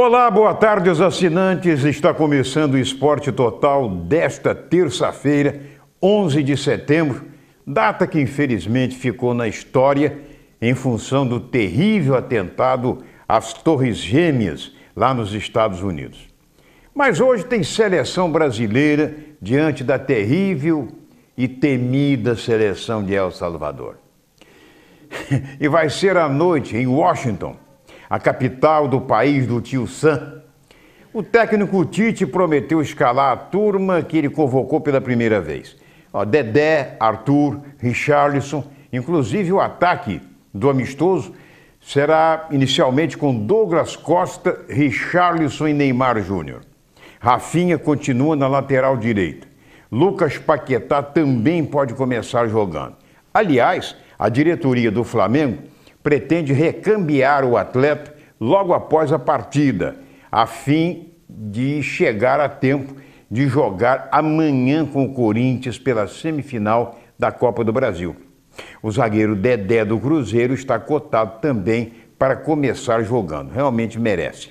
Olá, boa tarde os assinantes. Está começando o Esporte Total desta terça-feira, 11 de setembro, data que infelizmente ficou na história em função do terrível atentado às Torres Gêmeas lá nos Estados Unidos. Mas hoje tem seleção brasileira diante da terrível e temida seleção de El Salvador. e vai ser à noite em Washington a capital do país do tio Sam, o técnico Tite prometeu escalar a turma que ele convocou pela primeira vez. Ó, Dedé, Arthur, Richarlison, inclusive o ataque do amistoso será inicialmente com Douglas Costa, Richarlison e Neymar Júnior. Rafinha continua na lateral direita. Lucas Paquetá também pode começar jogando. Aliás, a diretoria do Flamengo pretende recambiar o atleta logo após a partida, a fim de chegar a tempo de jogar amanhã com o Corinthians pela semifinal da Copa do Brasil. O zagueiro Dedé do Cruzeiro está cotado também para começar jogando, realmente merece.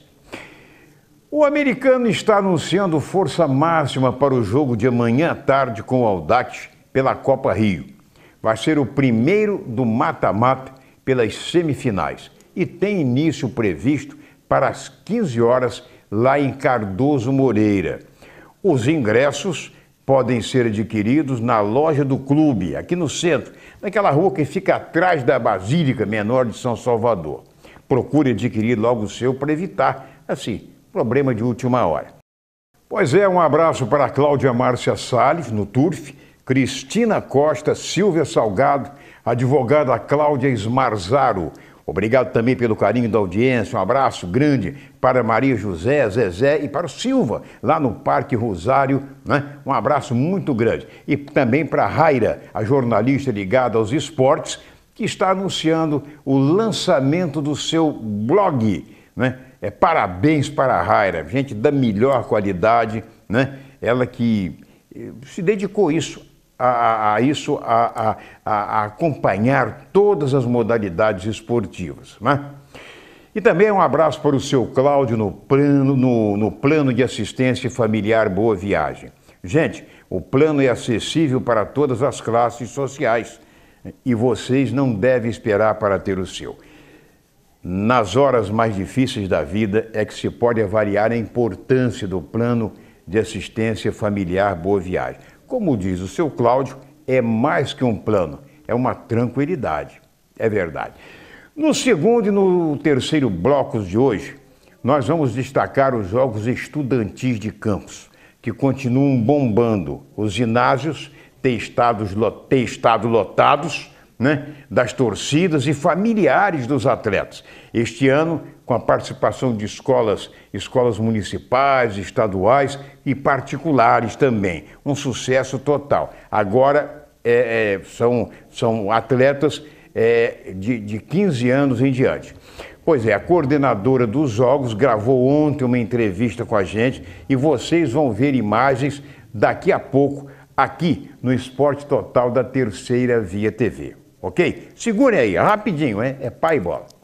O americano está anunciando força máxima para o jogo de amanhã à tarde com o Aldax pela Copa Rio. Vai ser o primeiro do mata-mata pelas semifinais e tem início previsto para as 15 horas lá em Cardoso Moreira. Os ingressos podem ser adquiridos na loja do clube, aqui no centro, naquela rua que fica atrás da Basílica Menor de São Salvador. Procure adquirir logo o seu para evitar, assim, problema de última hora. Pois é, um abraço para a Cláudia Márcia Salles, no TURF, Cristina Costa, Silvia Salgado, advogada Cláudia Esmarzaro. Obrigado também pelo carinho da audiência. Um abraço grande para Maria José, Zezé e para o Silva, lá no Parque Rosário. Né? Um abraço muito grande. E também para a Raira, a jornalista ligada aos esportes, que está anunciando o lançamento do seu blog. Né? É, parabéns para a Raira, gente da melhor qualidade. Né? Ela que eh, se dedicou isso a, a isso, a, a, acompanhar todas as modalidades esportivas. Né? E também um abraço para o seu Cláudio no plano, no, no plano de assistência familiar Boa Viagem. Gente, o plano é acessível para todas as classes sociais e vocês não devem esperar para ter o seu. Nas horas mais difíceis da vida é que se pode avaliar a importância do plano de assistência familiar Boa Viagem. Como diz o seu Cláudio, é mais que um plano, é uma tranquilidade. É verdade. No segundo e no terceiro blocos de hoje, nós vamos destacar os Jogos Estudantis de Campos, que continuam bombando os ginásios, têm estado lotados né, das torcidas e familiares dos atletas. Este ano, com a participação de escolas, escolas municipais, estaduais e particulares também. Um sucesso total. Agora é, é, são, são atletas é, de, de 15 anos em diante. Pois é, a coordenadora dos Jogos gravou ontem uma entrevista com a gente e vocês vão ver imagens daqui a pouco aqui no Esporte Total da Terceira Via TV. Ok? Segure aí, rapidinho, hein? É pai e bola.